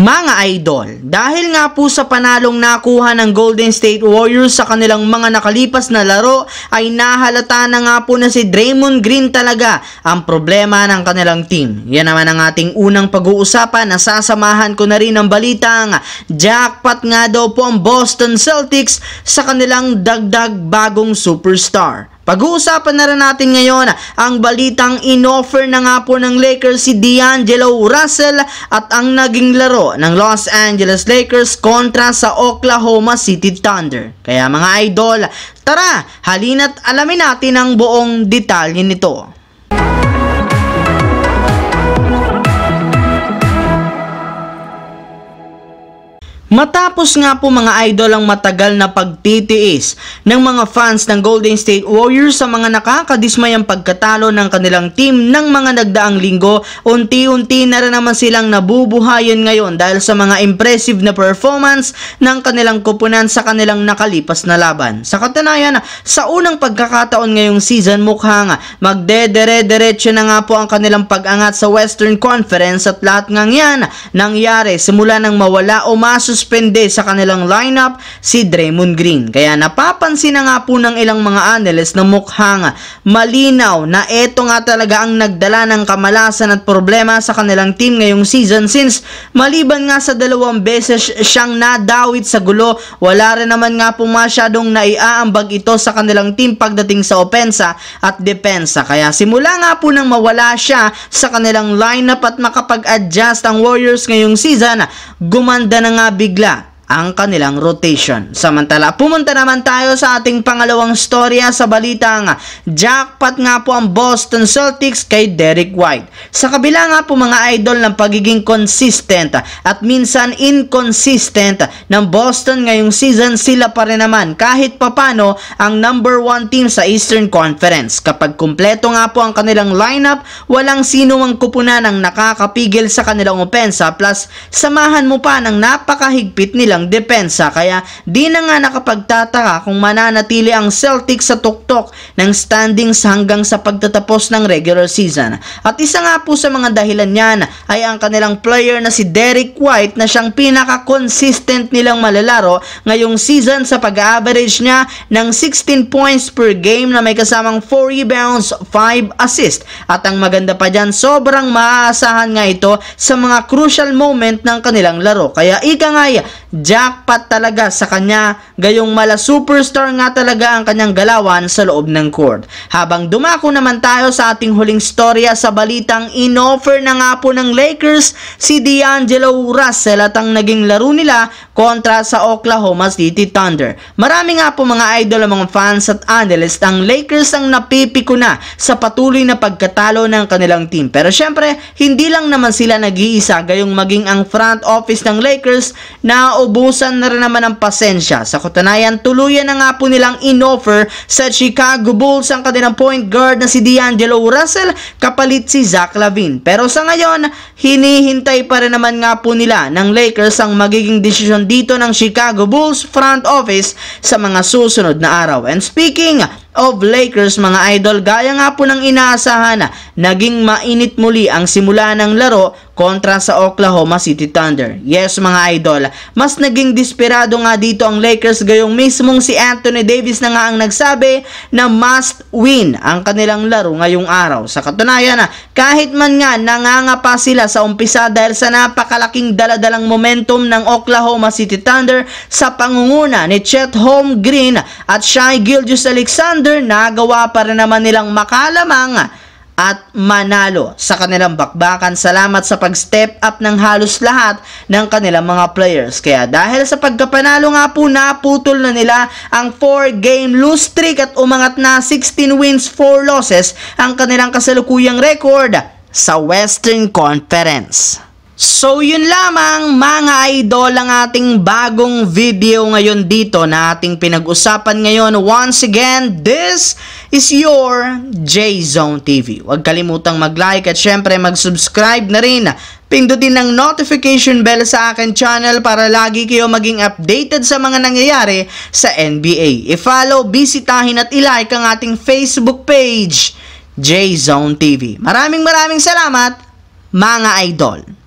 Mga idol, dahil nga po sa panalong nakuha ng Golden State Warriors sa kanilang mga nakalipas na laro ay nahalata na nga po na si Draymond Green talaga ang problema ng kanilang team. Yan naman ang ating unang pag-uusapan na sasamahan ko na rin ang balitang jackpot nga daw po ang Boston Celtics sa kanilang dagdag bagong superstar. Pag-uusapan na rin natin ngayon ang balitang inoffer na nga po ng Lakers si D'Angelo Russell at ang naging laro ng Los Angeles Lakers kontra sa Oklahoma City Thunder. Kaya mga idol, tara halina't alamin natin ang buong detalye nito. Matapos nga po mga idol ang matagal na pagtitiis ng mga fans ng Golden State Warriors sa mga nakakadismayang pagkatalo ng kanilang team ng mga nagdaang linggo, unti-unti na rin naman silang nabubuhayan ngayon dahil sa mga impressive na performance ng kanilang kupunan sa kanilang nakalipas na laban. Sa katunayan, sa unang pagkakataon ngayong season mukhang magdedere-derecho na nga po ang kanilang pag-angat sa Western Conference at lahat ng yan nangyari simula nang mawala o masus sinuspende sa kanilang lineup si Draymond Green. Kaya napapansin na nga po ng ilang mga analyst na mukhang malinaw na ito nga talaga ang nagdala ng kamalasan at problema sa kanilang team ngayong season since maliban nga sa dalawang beses siyang nadawit sa gulo, wala rin naman nga po masyadong naiaambag ito sa kanilang team pagdating sa opensa at depensa. Kaya simula nga po nang mawala siya sa kanilang lineup at makapag-adjust ang Warriors ngayong season, gumanda na nga big bigla ang kanilang rotation. Samantala, pumunta naman tayo sa ating pangalawang storya sa balitang jackpot nga po ang Boston Celtics kay Derek White. Sa kabila nga po mga idol ng pagiging consistent at minsan inconsistent ng Boston ngayong season, sila pa rin naman kahit papano ang number one team sa Eastern Conference. Kapag kumpleto nga po ang kanilang lineup, walang sino mang kupunan ang nakakapigil sa kanilang opensa plus samahan mo pa ng napakahigpit nilang magandang depensa kaya di na nga nakapagtataka kung mananatili ang Celtics sa tuktok ng standings hanggang sa pagtatapos ng regular season. At isa nga po sa mga dahilan niyan ay ang kanilang player na si Derek White na siyang pinaka-consistent nilang malalaro ngayong season sa pag-average niya ng 16 points per game na may kasamang 4 rebounds, 5 assist. At ang maganda pa dyan, sobrang maaasahan nga ito sa mga crucial moment ng kanilang laro. Kaya ika nga, jackpot talaga sa kanya, gayong mala superstar nga talaga ang kanyang galawan sa loob ng court. Habang dumako naman tayo sa ating huling storya sa balitang inoffer na nga po ng Lakers si D'Angelo Russell at ang naging laro nila kontra sa Oklahoma City Thunder. Marami nga po mga idol ang mga fans at analyst ang Lakers ang napipiko na sa patuloy na pagkatalo ng kanilang team. Pero syempre, hindi lang naman sila nag-iisa gayong maging ang front office ng Lakers na ubo naubusan na rin naman ng pasensya. Sa kutanayan, tuluyan na nga po nilang inoffer sa Chicago Bulls ang kanilang point guard na si D'Angelo Russell kapalit si Zach Lavine. Pero sa ngayon, hinihintay pa rin naman nga po nila ng Lakers ang magiging desisyon dito ng Chicago Bulls front office sa mga susunod na araw. And speaking of Lakers mga idol. Gaya nga po ng inaasahan, naging mainit muli ang simula ng laro kontra sa Oklahoma City Thunder. Yes mga idol, mas naging desperado nga dito ang Lakers gayong mismong si Anthony Davis na nga ang nagsabi na must win ang kanilang laro ngayong araw. Sa katunayan, kahit man nga nangangapa sila sa umpisa dahil sa napakalaking daladalang momentum ng Oklahoma City Thunder sa pangunguna ni Chet Holmgren at Shai Gilgeous-Alexander, nagawa pa rin naman nilang makalamang at manalo sa kanilang bakbakan. Salamat sa pag-step up ng halos lahat ng kanilang mga players. Kaya dahil sa pagkapanalo nga po, naputol na nila ang 4-game lose streak at umangat na 16 wins, 4 losses ang kanilang kasalukuyang record sa Western Conference. So yun lamang mga idol ang ating bagong video ngayon dito na ating pinag-usapan ngayon. Once again, this is your J-Zone TV. Huwag kalimutang mag-like at syempre mag-subscribe na rin. Pindutin ang notification bell sa akin channel para lagi kayo maging updated sa mga nangyayari sa NBA. I-follow, bisitahin at ilike ang ating Facebook page, J-Zone TV. Maraming maraming salamat mga idol.